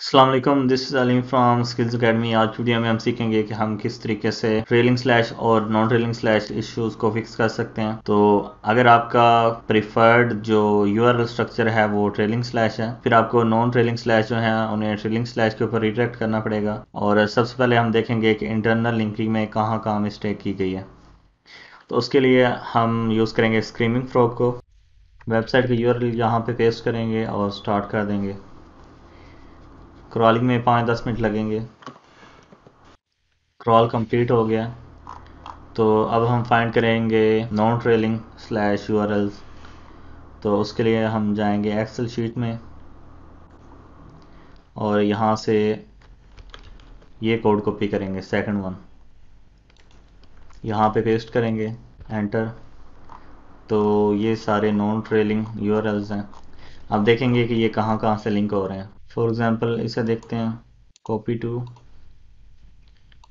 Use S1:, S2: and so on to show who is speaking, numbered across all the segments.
S1: Aslam this is Aleem from skills academy आज video में हम सीखेंगे कि हम किस तरीके से ट्रेलिंग स्लैश और नॉन ट्रेलिंग स्लैश इश्यूज को फिक्स कर सकते हैं तो अगर आपका प्रिफर्ड जो यूआरएल स्ट्रक्चर है वो ट्रेलिंग स्लैश है फिर आपको नॉन ट्रेलिंग स्लैश जो है उन्हें ट्रेलिंग स्लैश के ऊपर रिट्रैक्ट करना पड़ेगा और सबसे पहले हम देखेंगे कि इंटरनल लिंकिंग में कहाँ कहाँ मिस्टेक की गई है तो उसके लिए हम यूज़ करेंगे स्क्रीमिंग फ्रॉक को वेबसाइट की यूआरएल यहाँ पे पेस्ट करेंगे और स्टार्ट कर देंगे क्रॉलिंग में पाँच दस मिनट लगेंगे क्रॉल कंप्लीट हो गया तो अब हम फाइंड करेंगे नॉन ट्रेलिंग स्लैश यू तो उसके लिए हम जाएंगे एक्सेल शीट में और यहाँ से ये कोड कॉपी करेंगे सेकंड वन यहाँ पे पेस्ट करेंगे एंटर तो ये सारे नॉन ट्रेलिंग यू हैं आप देखेंगे कि ये कहाँ कहाँ से लिंक हो रहे हैं फॉर एग्जाम्पल इसे देखते हैं कॉपी टू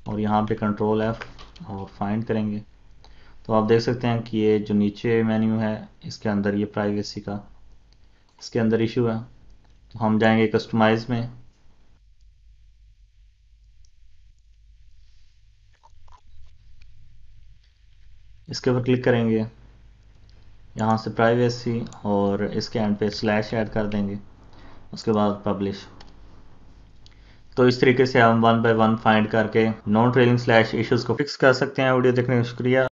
S1: और यहाँ पे कंट्रोल एफ और फाइंड करेंगे तो आप देख सकते हैं कि ये जो नीचे मेन्यू है इसके अंदर ये प्राइवेसी का इसके अंदर इशू है तो हम जाएंगे कस्टमाइज में इसके ऊपर क्लिक करेंगे यहाँ से प्राइवेसी और इसके एंड पे स्लैश ऐड कर देंगे उसके बाद पब्लिश तो इस तरीके से हम वन बाय वन फाइंड करके नॉन ट्रेलिंग स्लैश इश्यूज को फिक्स कर सकते हैं वीडियो देखने का शुक्रिया